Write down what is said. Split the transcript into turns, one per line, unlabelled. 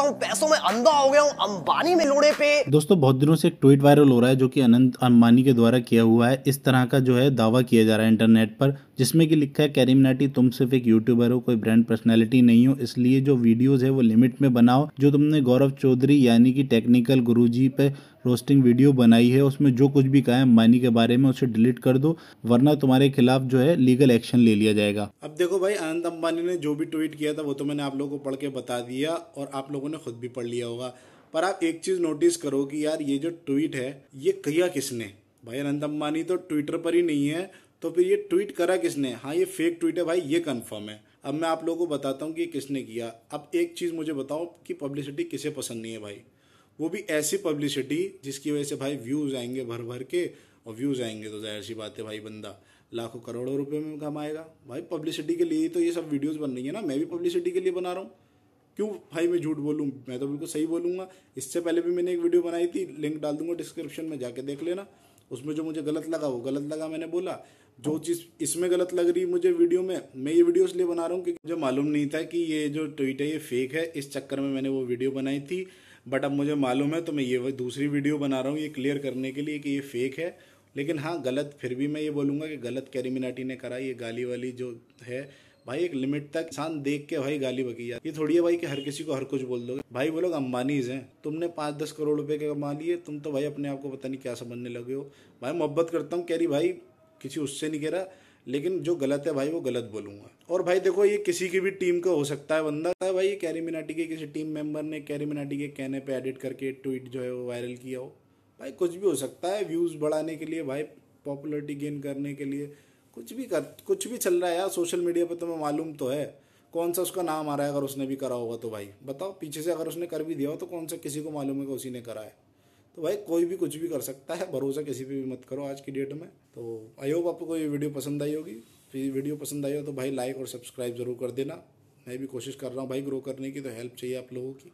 हूँ पैसों में अंधा हो गया हूँ अंबानी में लोड़े पे दोस्तों बहुत दिनों से एक ट्वीट वायरल हो रहा है जो कि अनंत अंबानी के द्वारा किया हुआ है इस तरह का जो है दावा किया जा रहा है इंटरनेट पर जिसमें कि लिखा है कैरिम नाटी तुम सिर्फ एक यूट्यूबर हो कोई ब्रांड पर्सनैलिटी नहीं हो इसलिए जो वीडियोज है वो लिमिट में बनाओ जो तुमने गौरव चौधरी यानी कि टेक्निकल गुरुजी पे रोस्टिंग वीडियो बनाई है उसमें जो कुछ भी कहा है अंबानी के बारे में उसे डिलीट कर दो वरना तुम्हारे खिलाफ जो है लीगल एक्शन ले लिया जाएगा अब देखो भाई आनंद अंबानी ने जो भी ट्वीट किया था वो तो मैंने आप लोगों को पढ़ के बता दिया और आप लोगों ने खुद भी पढ़ लिया होगा पर आप एक चीज़ नोटिस करो कि यार ये जो ट्वीट है ये किया किसने भाई अनंत अंबानी तो ट्विटर पर ही नहीं है तो फिर ये ट्वीट करा किसने हाँ ये फेक ट्वीट है भाई ये कंफर्म है अब मैं आप लोगों को बताता हूँ कि किसने किया अब एक चीज़ मुझे बताओ कि पब्लिसिटी किसे पसंद नहीं है भाई वो भी ऐसी पब्लिसिटी जिसकी वजह से भाई व्यूज़ आएंगे भर भर के और व्यूज़ आएंगे तो जाहिर सी बात है भाई बंदा लाखों करोड़ों रुपए में कमाएगा भाई पब्लिसिटी के लिए ही तो ये सब वीडियोस बन रही है ना मैं भी पब्लिसिटी के लिए बना रहा हूँ क्यों भाई मैं झूठ बोलूँ मैं तो बिल्कुल सही बोलूँगा इससे पहले भी मैंने एक वीडियो बनाई थी लिंक डाल दूंगा डिस्क्रिप्शन में जाके देख लेना उसमें जो मुझे गलत लगा वो गलत लगा मैंने बोला जो चीज़ इसमें गलत लग रही मुझे वीडियो में मैं ये वीडियो इसलिए बना रहा हूँ क्योंकि मुझे मालूम नहीं था कि ये जो ट्वीट है ये फेक है इस चक्कर में मैंने वो वीडियो बनाई थी बट अब मुझे मालूम है तो मैं ये दूसरी वीडियो बना रहा हूँ ये क्लियर करने के लिए कि ये फेक है लेकिन हाँ गलत फिर भी मैं ये बोलूँगा कि गलत कैरिमिनाटी ने करा ये गाली वाली जो है भाई एक लिमिट तक इंसान देख के भाई गाली बकी जाती ये थोड़ी है भाई कि हर किसी को हर कुछ बोल दोगे भाई वो लोग अंबानीज हैं तुमने पाँच दस करोड़ रुपए के कमा लिए तुम तो भाई अपने आप को पता नहीं क्या समझने लगे हो भाई मोहब्बत करता हूँ कैरी भाई किसी उससे नहीं कह रहा लेकिन जो गलत है भाई वो गलत बोलूँगा और भाई देखो ये किसी की भी टीम का हो सकता है बंदा है भाई कैरी मिनाटी के किसी टीम मेंबर ने कैरी मिनाटी के कहने पे एडिट करके ट्वीट जो है वो वायरल किया हो भाई कुछ भी हो सकता है व्यूज़ बढ़ाने के लिए भाई पॉपुलरिटी गेन करने के लिए कुछ भी कर कुछ भी चल रहा है यार सोशल मीडिया पर तुम्हें मालूम तो है कौन सा उसका नाम आ रहा है अगर उसने भी करा होगा तो भाई बताओ पीछे से अगर उसने कर भी दिया हो तो कौन सा किसी को मालूम है कि उसी ने करा है तो भाई कोई भी कुछ भी कर सकता है भरोसा किसी पर भी मत करो आज की डेट में तो आई होप आपको ये वीडियो पसंद आई होगी फिर वीडियो तो पसंद आई हो तो भाई लाइक और सब्सक्राइब ज़रूर कर देना मैं भी कोशिश कर रहा हूँ भाई ग्रो करने की तो हेल्प चाहिए आप लोगों की